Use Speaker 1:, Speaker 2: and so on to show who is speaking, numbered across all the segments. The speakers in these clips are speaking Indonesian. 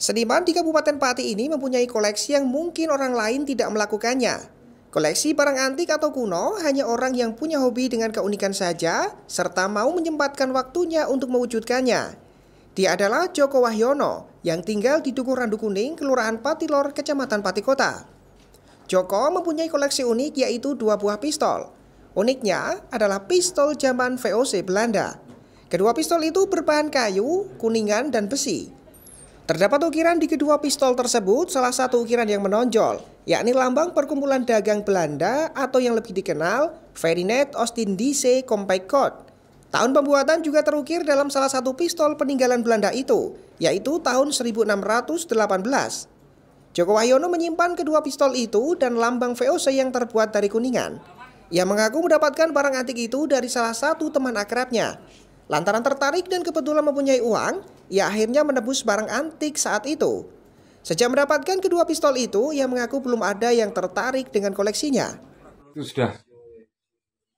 Speaker 1: Seniman di Kabupaten Pati ini mempunyai koleksi yang mungkin orang lain tidak melakukannya. Koleksi barang antik atau kuno hanya orang yang punya hobi dengan keunikan saja, serta mau menyempatkan waktunya untuk mewujudkannya. Dia adalah Joko Wahyono yang tinggal di Dukuh Randu Kuning, Kelurahan Patilor, Kecamatan Pati Kota. Joko mempunyai koleksi unik yaitu dua buah pistol. Uniknya adalah pistol zaman VOC Belanda. Kedua pistol itu berbahan kayu, kuningan, dan besi. Terdapat ukiran di kedua pistol tersebut, salah satu ukiran yang menonjol, yakni lambang perkumpulan dagang Belanda atau yang lebih dikenal Verinet Austin DC Compact Code. Tahun pembuatan juga terukir dalam salah satu pistol peninggalan Belanda itu, yaitu tahun 1618. Joko Wahyono menyimpan kedua pistol itu dan lambang VOC yang terbuat dari kuningan. Ia mengaku mendapatkan barang antik itu dari salah satu teman akrabnya, Lantaran tertarik dan kebetulan mempunyai uang, ia akhirnya menebus barang antik saat itu. Sejak mendapatkan kedua pistol itu, ia mengaku belum ada yang tertarik dengan koleksinya. Itu sudah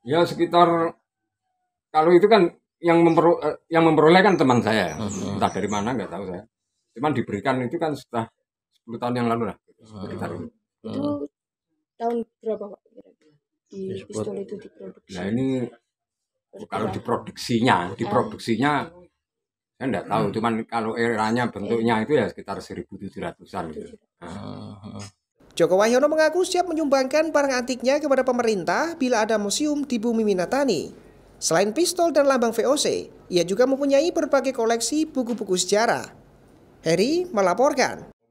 Speaker 1: ya sekitar kalau itu kan yang memper, eh, yang memperoleh kan teman saya, hmm. entah dari mana nggak tahu saya. Cuman diberikan itu kan sudah 10 tahun yang lalu lah hmm. sekitar itu. Itu tahun berapa Pak? Di pistol itu diproduksi. Nah ini kalau diproduksinya ah, diproduksinya saya enggak tahu hmm. cuman kalau eranya bentuknya itu ya sekitar 1700-an gitu. Uh. Joko Wahyono mengaku siap menyumbangkan barang antiknya kepada pemerintah bila ada museum di bumi Minatani. Selain pistol dan lambang VOC, ia juga mempunyai berbagai koleksi buku-buku sejarah. Heri melaporkan.